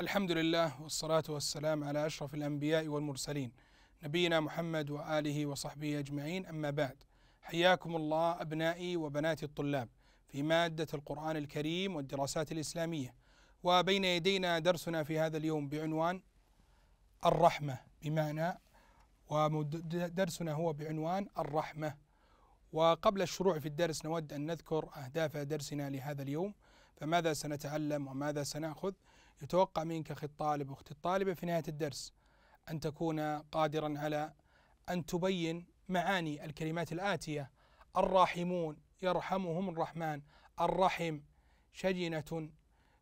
الحمد لله والصلاة والسلام على أشرف الأنبياء والمرسلين نبينا محمد وآله وصحبه أجمعين أما بعد حياكم الله أبنائي وبناتي الطلاب في مادة القرآن الكريم والدراسات الإسلامية وبين يدينا درسنا في هذا اليوم بعنوان الرحمة بمعنى ودرسنا هو بعنوان الرحمة وقبل الشروع في الدرس نود أن نذكر أهداف درسنا لهذا اليوم فماذا سنتعلم وماذا سنأخذ يتوقع منك أخي الطالب وأختي الطالبة في نهاية الدرس أن تكون قادرا على أن تبين معاني الكلمات الآتية الراحمون يرحمهم الرحمن الرحم شجنة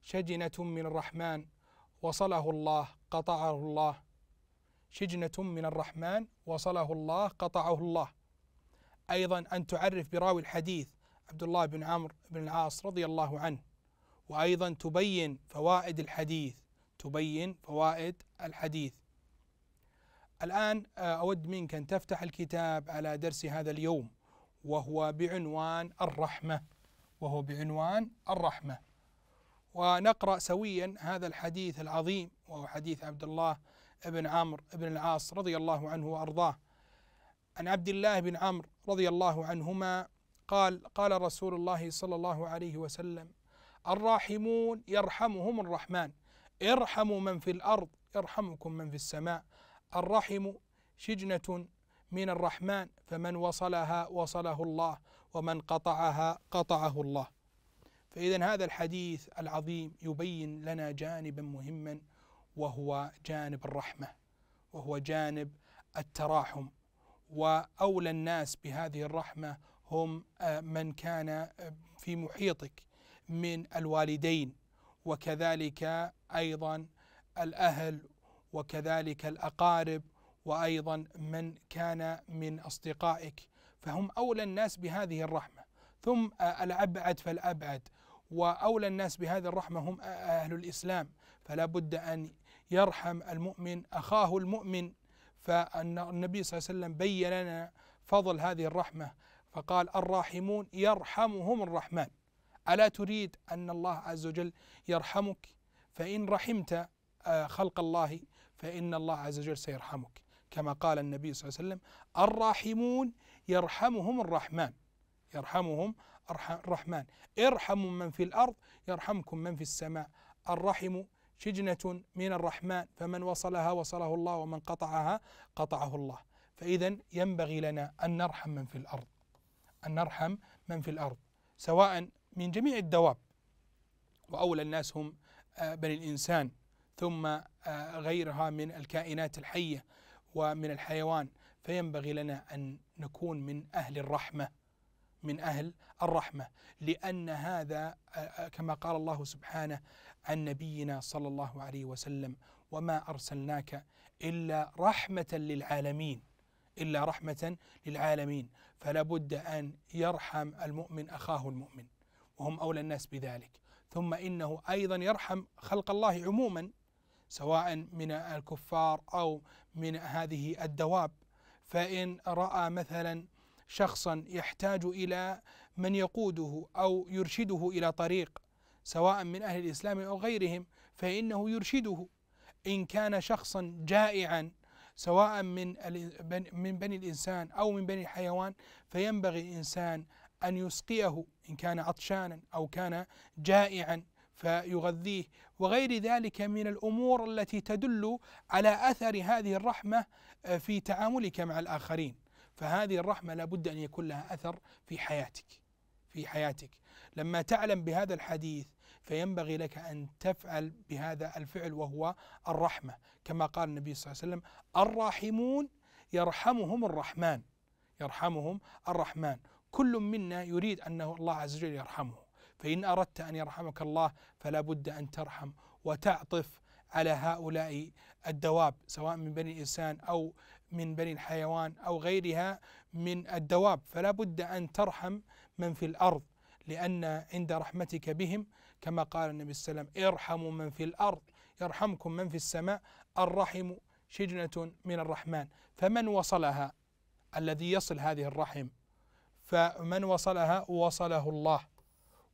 شجنة من الرحمن وصله الله قطعه الله شجنة من الرحمن وصله الله قطعه الله أيضا أن تعرف براوي الحديث عبد الله بن عمرو بن العاص رضي الله عنه وأيضا تبين فوائد الحديث تبين فوائد الحديث الآن آه، أود منك أن تفتح الكتاب على درس هذا اليوم وهو بعنوان الرحمة وهو بعنوان الرحمة ونقرأ سويا هذا الحديث العظيم وهو حديث عبد الله بن عمرو بن العاص رضي الله عنه وأرضاه عن عبد الله بن عمرو رضي الله عنهما قال قال رسول الله صلى الله عليه وسلم الراحمون يرحمهم الرحمن ارحموا من في الأرض يرحمكم من في السماء الرحم شجنة من الرحمن فمن وصلها وصله الله ومن قطعها قطعه الله فإذا هذا الحديث العظيم يبين لنا جانبا مهما وهو جانب الرحمة وهو جانب التراحم وأولى الناس بهذه الرحمة هم آه، من كان آه، في محيطك من الوالدين وكذلك ايضا الاهل وكذلك الاقارب وايضا من كان من اصدقائك فهم اولى الناس بهذه الرحمه ثم آه، الابعد فالابعد واولى الناس بهذه الرحمه هم آه، اهل الاسلام فلا بد ان يرحم المؤمن اخاه المؤمن فالنبي صلى الله عليه وسلم بين لنا فضل هذه الرحمه فقال الراحمون يرحمهم الرحمن ألا تريد أن الله عز وجل يرحمك فإن رحمت آه، خلق الله فإن الله عز وجل سيرحمك كما قال النبي صلى الله عليه وسلم الراحمون يرحمهم الرحمن يرحمهم الرحمن ارحموا من في الأرض يرحمكم من في السماء الرحم شجنة من الرحمن فمن وصلها وصله الله ومن قطعها قطعه الله فإذا ينبغي لنا أن نرحم من في الأرض أن نرحم من في الأرض سواء من جميع الدواب وأولى الناس هم آه، بني الإنسان ثم آه، غيرها من الكائنات الحية ومن الحيوان فينبغي لنا أن نكون من أهل الرحمة من أهل الرحمة لأن هذا آه، كما قال الله سبحانه عن نبينا صلى الله عليه وسلم وما أرسلناك إلا رحمة للعالمين إلا رحمة للعالمين فلا بد أن يرحم المؤمن أخاه المؤمن وهم أولى الناس بذلك ثم إنه أيضا يرحم خلق الله عموما سواء من الكفار أو من هذه الدواب فإن رأى مثلا شخصا يحتاج إلى من يقوده أو يرشده إلى طريق سواء من أهل الإسلام أو غيرهم فإنه يرشده إن كان شخصا جائعا سواء من من بني الإنسان أو من بني الحيوان فينبغي الإنسان أن يسقيه إن كان عطشانا أو كان جائعا فيغذيه وغير ذلك من الأمور التي تدل على أثر هذه الرحمة آه، في تعاملك مع الآخرين فهذه الرحمة لابد أن يكون لها أثر في حياتك في حياتك لما تعلم بهذا الحديث فينبغي لك أن تفعل بهذا الفعل وهو الرحمة كما قال النبي صلى الله عليه وسلم الراحمون يرحمهم الرحمن يرحمهم الرحمن كل منا يريد أنه الله عز وجل يرحمه فإن أردت أن يرحمك الله فلا بد أن ترحم وتعطف على هؤلاء الدواب سواء من بني الإنسان أو من بني الحيوان أو غيرها من الدواب فلا بد أن ترحم من في الأرض لأن عند رحمتك بهم كما قال النبي صلى الله عليه وسلم ارحموا من في الأرض يرحمكم من في السماء الرحم شجنة من الرحمن فمن وصلها الذي يصل هذه الرحم فمن وصلها وصله الله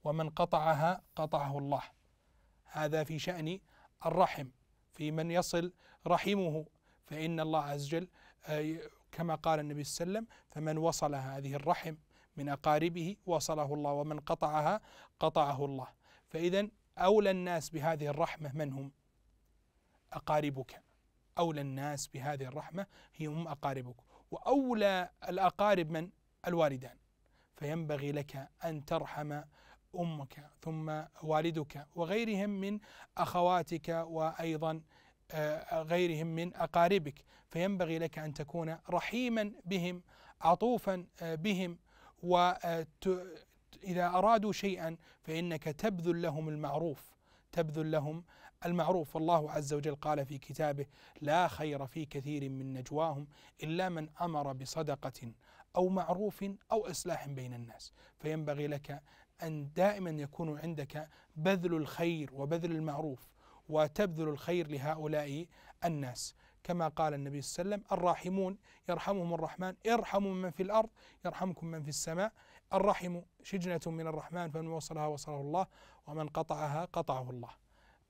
ومن قطعها قطعه الله هذا في شأن الرحم في من يصل رحمه فإن الله عز وجل آه، كما قال النبي صلى الله عليه وسلم فمن وصل هذه الرحم من أقاربه وصله الله ومن قطعها قطعه الله فإذا أولى الناس بهذه الرحمة من هم أقاربك أولى الناس بهذه الرحمة هم أقاربك وأولى الأقارب من الوالدان فينبغي لك أن ترحم أمك ثم والدك وغيرهم من أخواتك وأيضا آه، غيرهم من أقاربك فينبغي لك أن تكون رحيما بهم عطوفا آه، بهم وإذا آه، أرادوا شيئا فإنك تبذل لهم المعروف تبذل لهم المعروف والله عز وجل قال في كتابه لا خير في كثير من نجواهم إلا من أمر بصدقة أو معروف أو إصلاح بين الناس فينبغي لك أن دائما يكون عندك بذل الخير وبذل المعروف وتبذل الخير لهؤلاء الناس كما قال النبي صلى الله عليه وسلم الراحمون يرحمهم الرحمن ارحموا من في الأرض يرحمكم من في السماء الرحم شجنة من الرحمن فمن وصلها وصله الله ومن قطعها قطعه الله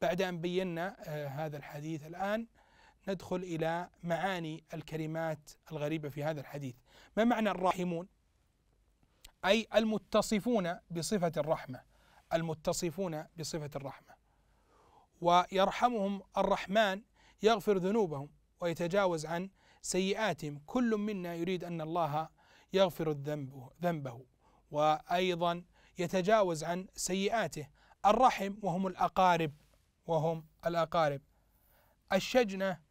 بعد أن بينا آه، هذا الحديث الآن ندخل إلى معاني الكلمات الغريبة في هذا الحديث ما معنى الراحمون أي المتصفون بصفة الرحمة المتصفون بصفة الرحمة ويرحمهم الرحمن يغفر ذنوبهم ويتجاوز عن سيئاتهم كل منا يريد أن الله يغفر الذنب ذنبه وأيضا يتجاوز عن سيئاته الرحم وهم الأقارب وهم الأقارب الشجنة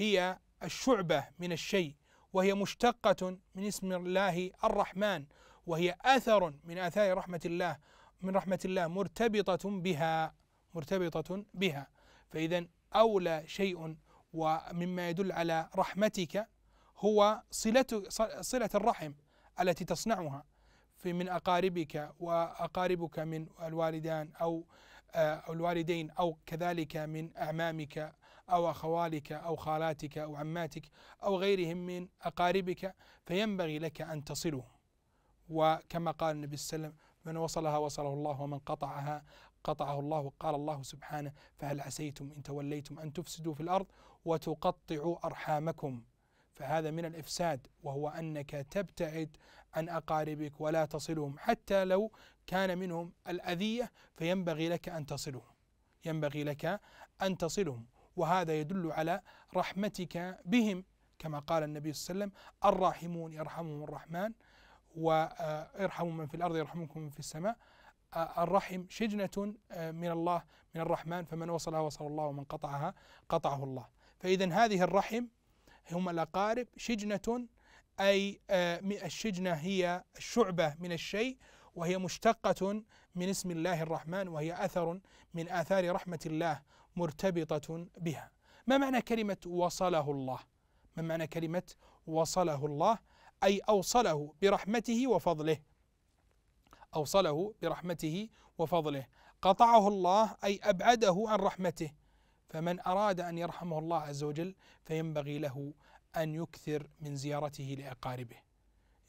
هي الشعبة من الشيء وهي مشتقة من اسم الله الرحمن وهي أثر من آثار رحمة الله من رحمة الله مرتبطة بها مرتبطة بها فإذا أولى شيء ومما يدل على رحمتك هو صلة صلة الرحم التي تصنعها في من أقاربك وأقاربك من الوالدان أو آه، الوالدين أو كذلك من أعمامك أو أخوالك أو خالاتك أو عماتك أو غيرهم من أقاربك فينبغي لك أن تصلهم وكما قال النبي صلى الله عليه وسلم من وصلها وصله الله ومن قطعها قطعه الله قال الله سبحانه فهل عسيتم إن توليتم أن تفسدوا في الأرض وتقطعوا أرحامكم فهذا من الإفساد وهو أنك تبتعد عن أقاربك ولا تصلهم حتى لو كان منهم الأذية فينبغي لك أن تصلهم ينبغي لك أن تصلهم وهذا يدل على رحمتك بهم كما قال النبي صلى الله عليه وسلم الراحمون يرحمهم الرحمن وارحموا آه، من في الأرض يرحمكم من في السماء آه، الرحم شجنة آه، من الله من الرحمن فمن وصلها وصل الله ومن قطعها قطعه الله فإذا هذه الرحم هم الأقارب شجنة أي الشجنة هي الشعبة من الشيء وهي مشتقة من اسم الله الرحمن وهي أثر من آثار رحمة الله مرتبطة بها ما معنى كلمة وصله الله ما معنى كلمة وصله الله أي أوصله برحمته وفضله أوصله برحمته وفضله قطعه الله أي أبعده عن رحمته فمن أراد أن يرحمه الله عز وجل فينبغي له أن يكثر من زيارته لأقاربه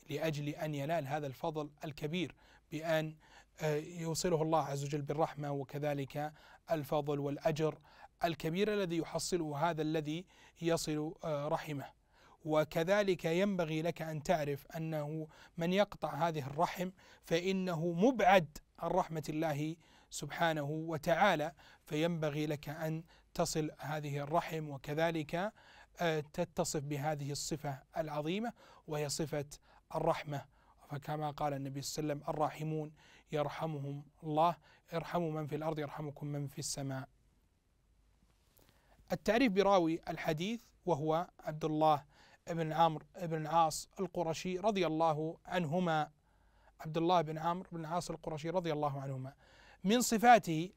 لأجل أن ينال هذا الفضل الكبير بأن آه، يوصله الله عز وجل بالرحمة وكذلك الفضل والأجر الكبير الذي يحصله هذا الذي يصل آه، رحمه وكذلك ينبغي لك أن تعرف أنه من يقطع هذه الرحم فإنه مبعد عن رحمة الله سبحانه وتعالى فينبغي لك أن تصل هذه الرحم وكذلك آه، تتصف بهذه الصفة العظيمة وهي صفة الرحمة فكما قال النبي صلى الله عليه وسلم الراحمون يرحمهم الله ارحموا من في الأرض يرحمكم من في السماء التعريف براوي الحديث وهو عبد الله بن عمرو بن عاص القرشي رضي الله عنهما عبد الله بن عمرو بن عاص القرشي رضي الله عنهما من صفاته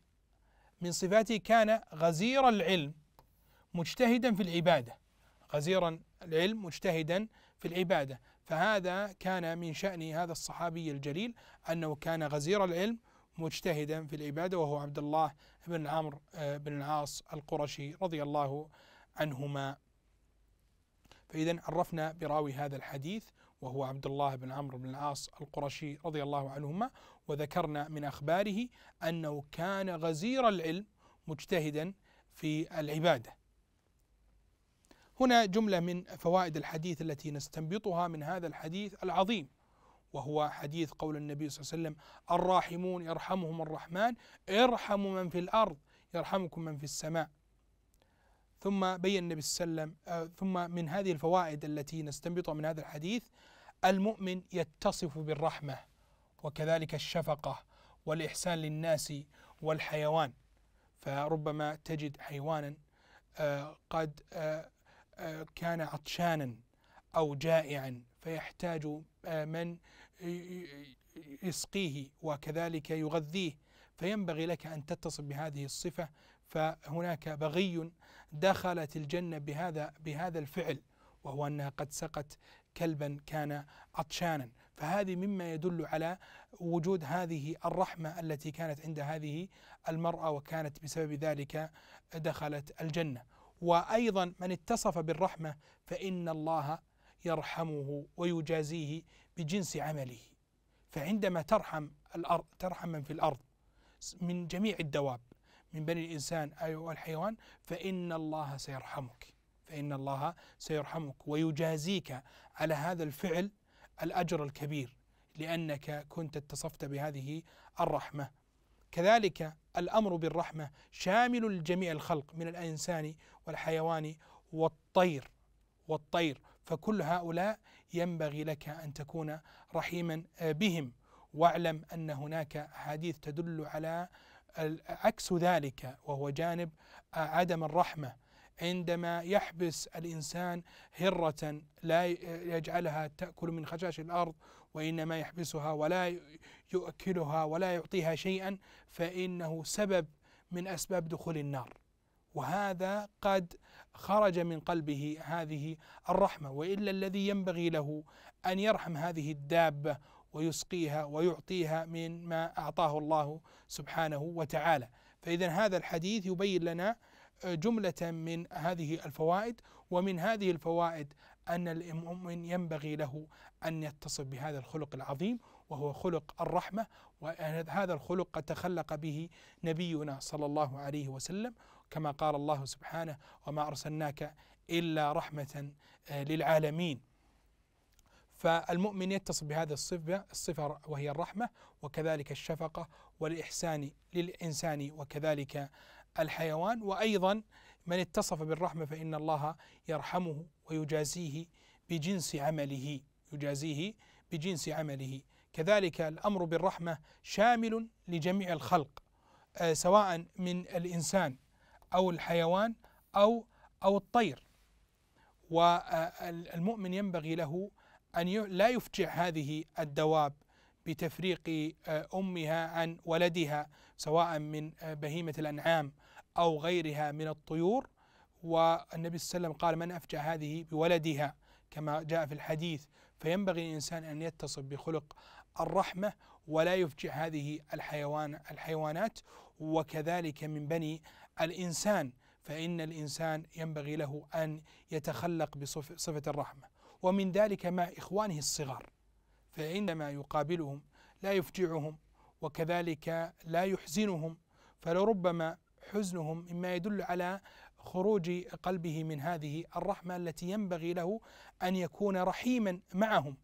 من صفاته كان غزير العلم مجتهدا في العبادة غزيرا العلم مجتهدا في العبادة فهذا كان من شأن هذا الصحابي الجليل أنه كان غزير العلم مجتهدا في العبادة وهو عبد الله بن عمرو آه، بن العاص القرشي رضي الله عنهما فإذا عرفنا براوي هذا الحديث وهو عبد الله بن عمرو بن العاص القرشي رضي الله عنهما وذكرنا من أخباره أنه كان غزير العلم مجتهدا في العبادة هنا جملة من فوائد الحديث التي نستنبطها من هذا الحديث العظيم وهو حديث قول النبي صلى الله عليه وسلم الراحمون يرحمهم الرحمن ارحموا من في الأرض يرحمكم من في السماء ثم بين النبي صلى الله عليه وسلم آه، ثم من هذه الفوائد التي نستنبطها من هذا الحديث المؤمن يتصف بالرحمة وكذلك الشفقة والإحسان للناس والحيوان فربما تجد حيوانا آه، قد آه، آه، كان عطشانا أو جائعا فيحتاج آه، من يسقيه وكذلك يغذيه فينبغي لك أن تتصف بهذه الصفة فهناك بغي دخلت الجنة بهذا بهذا الفعل وهو أنها قد سقت كلبا كان عطشانا فهذه مما يدل على وجود هذه الرحمة التي كانت عند هذه المرأة وكانت بسبب ذلك دخلت الجنة وايضا من اتصف بالرحمه فان الله يرحمه ويجازيه بجنس عمله فعندما ترحم الارض ترحم من في الارض من جميع الدواب من بني الانسان والحيوان فان الله سيرحمك فان الله سيرحمك ويجازيك على هذا الفعل الاجر الكبير لانك كنت اتصفت بهذه الرحمه كذلك الامر بالرحمه شامل لجميع الخلق من الانسان والحيوان والطير والطير فكل هؤلاء ينبغي لك ان تكون رحيما بهم واعلم ان هناك احاديث تدل على عكس ذلك وهو جانب عدم الرحمه عندما يحبس الإنسان هرة لا يجعلها تأكل من خشاش الأرض وإنما يحبسها ولا يؤكلها ولا يعطيها شيئا فإنه سبب من أسباب دخول النار وهذا قد خرج من قلبه هذه الرحمة وإلا الذي ينبغي له أن يرحم هذه الدابة ويسقيها ويعطيها من ما أعطاه الله سبحانه وتعالى فإذا هذا الحديث يبين لنا جملة من هذه الفوائد ومن هذه الفوائد أن المؤمن ينبغي له أن يتصف بهذا الخلق العظيم وهو خلق الرحمة وهذا الخلق قد تخلق به نبينا صلى الله عليه وسلم كما قال الله سبحانه وما أرسلناك إلا رحمة آه، للعالمين فالمؤمن يتصف بهذه الصفة الصفة وهي الرحمة وكذلك الشفقة والإحسان للإنسان وكذلك الحيوان وأيضا من اتصف بالرحمة فإن الله يرحمه ويجازيه بجنس عمله يجازيه بجنس عمله كذلك الأمر بالرحمة شامل لجميع الخلق آه، سواء من الإنسان أو الحيوان أو أو الطير والمؤمن ينبغي له أن لا يفجع هذه الدواب بتفريق آه، أمها عن ولدها سواء من آه، بهيمة الأنعام أو غيرها من الطيور والنبي صلى الله عليه وسلم قال من أفجع هذه بولدها كما جاء في الحديث فينبغي الإنسان أن يتصف بخلق الرحمة ولا يفجع هذه الحيوان الحيوانات وكذلك من بني الإنسان فإن الإنسان ينبغي له أن يتخلق بصفة الرحمة ومن ذلك مع إخوانه الصغار فعندما يقابلهم لا يفجعهم وكذلك لا يحزنهم فلربما حزنهم مما يدل على خروج قلبه من هذه الرحمه التي ينبغي له ان يكون رحيما معهم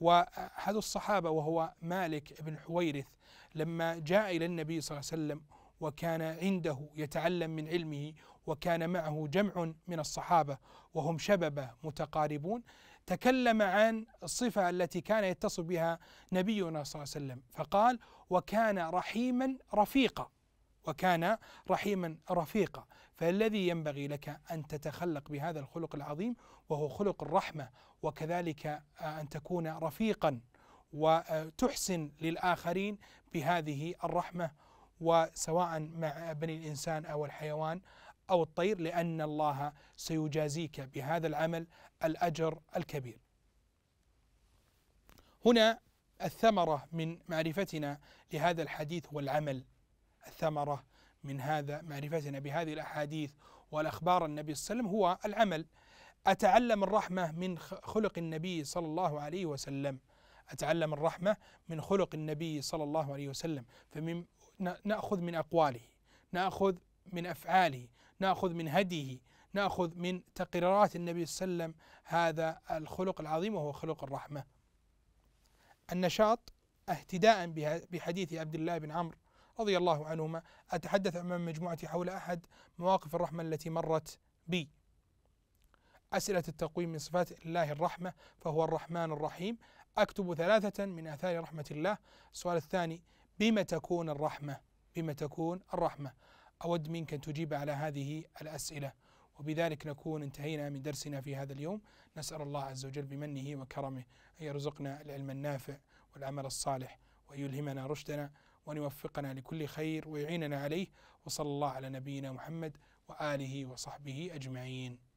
واحد الصحابه وهو مالك بن حويرث لما جاء الى النبي صلى الله عليه وسلم وكان عنده يتعلم من علمه وكان معه جمع من الصحابه وهم شببه متقاربون تكلم عن الصفه التي كان يتصف بها نبينا صلى الله عليه وسلم فقال وكان رحيما رفيقا وكان رحيما رفيقا فالذي ينبغي لك أن تتخلق بهذا الخلق العظيم وهو خلق الرحمة وكذلك آه، أن تكون رفيقا وتحسن للآخرين بهذه الرحمة وسواء مع بني الإنسان أو الحيوان أو الطير لأن الله سيجازيك بهذا العمل الأجر الكبير هنا الثمرة من معرفتنا لهذا الحديث هو العمل الثمرة من هذا معرفتنا بهذه الأحاديث والأخبار النبي صلى الله عليه وسلم هو العمل أتعلم الرحمة من خلق النبي صلى الله عليه وسلم أتعلم الرحمة من خلق النبي صلى الله عليه وسلم فمن نأخذ من أقواله نأخذ من أفعاله نأخذ من هديه نأخذ من تقريرات النبي صلى الله عليه وسلم هذا الخلق العظيم وهو خلق الرحمة النشاط اهتداء بحديث عبد الله بن عمرو رضي الله عنهما أتحدث أمام مجموعتي حول أحد مواقف الرحمة التي مرت بي أسئلة التقويم من صفات الله الرحمة فهو الرحمن الرحيم أكتب ثلاثة من آثار رحمة الله السؤال الثاني بما تكون الرحمة بما تكون الرحمة أود منك أن تجيب على هذه الأسئلة وبذلك نكون انتهينا من درسنا في هذا اليوم نسأل الله عز وجل بمنه وكرمه أن يرزقنا العلم النافع والعمل الصالح ويلهمنا رشدنا وأن يوفقنا لكل خير ويعيننا عليه وصلى الله على نبينا محمد وآله وصحبه أجمعين